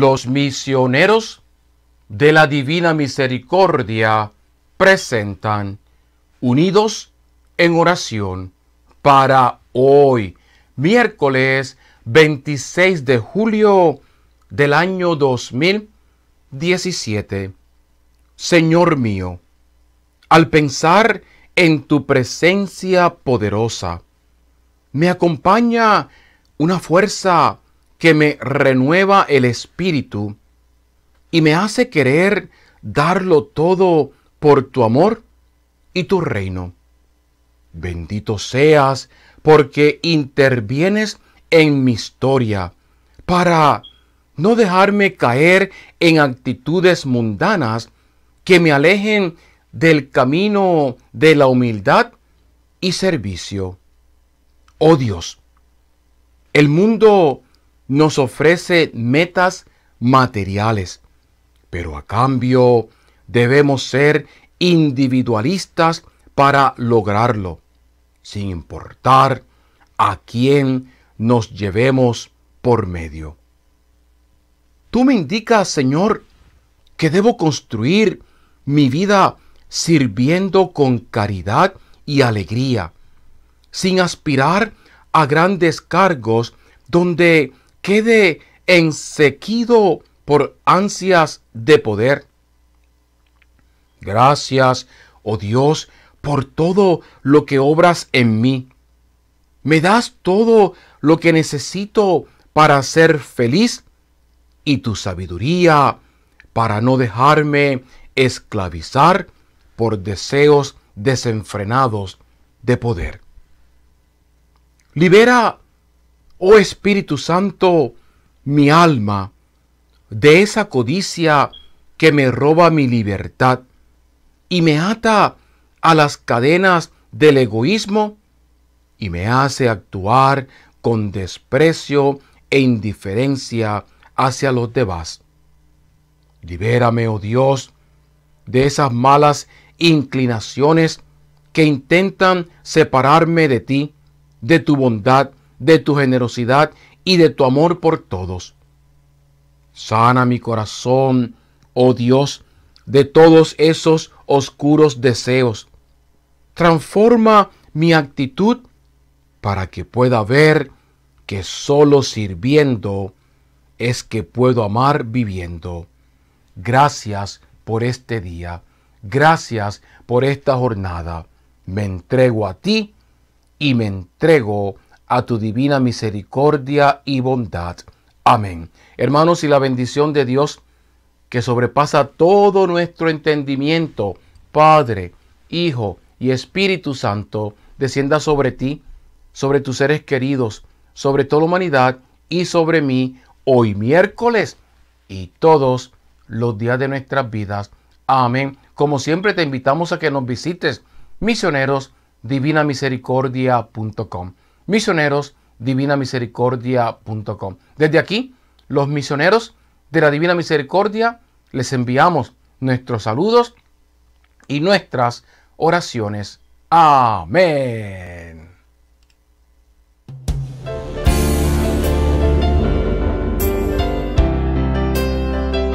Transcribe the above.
los misioneros de la Divina Misericordia presentan, unidos en oración, para hoy, miércoles 26 de julio del año 2017. Señor mío, al pensar en tu presencia poderosa, me acompaña una fuerza que me renueva el espíritu y me hace querer darlo todo por tu amor y tu reino. Bendito seas porque intervienes en mi historia para no dejarme caer en actitudes mundanas que me alejen del camino de la humildad y servicio. Oh Dios, el mundo nos ofrece metas materiales, pero a cambio debemos ser individualistas para lograrlo, sin importar a quién nos llevemos por medio. Tú me indicas, Señor, que debo construir mi vida sirviendo con caridad y alegría, sin aspirar a grandes cargos donde quede ensequido por ansias de poder. Gracias, oh Dios, por todo lo que obras en mí. Me das todo lo que necesito para ser feliz y tu sabiduría para no dejarme esclavizar por deseos desenfrenados de poder. Libera oh Espíritu Santo, mi alma de esa codicia que me roba mi libertad y me ata a las cadenas del egoísmo y me hace actuar con desprecio e indiferencia hacia los demás. Libérame, oh Dios, de esas malas inclinaciones que intentan separarme de ti, de tu bondad de tu generosidad y de tu amor por todos. Sana mi corazón, oh Dios, de todos esos oscuros deseos. Transforma mi actitud para que pueda ver que solo sirviendo es que puedo amar viviendo. Gracias por este día. Gracias por esta jornada. Me entrego a ti y me entrego a tu divina misericordia y bondad. Amén. Hermanos, y la bendición de Dios, que sobrepasa todo nuestro entendimiento, Padre, Hijo y Espíritu Santo, descienda sobre ti, sobre tus seres queridos, sobre toda la humanidad y sobre mí hoy miércoles y todos los días de nuestras vidas. Amén. Como siempre te invitamos a que nos visites misioneros, misionerosdivinamisericordia.com misionerosdivinamisericordia.com. Desde aquí, los misioneros de la Divina Misericordia, les enviamos nuestros saludos y nuestras oraciones. Amén.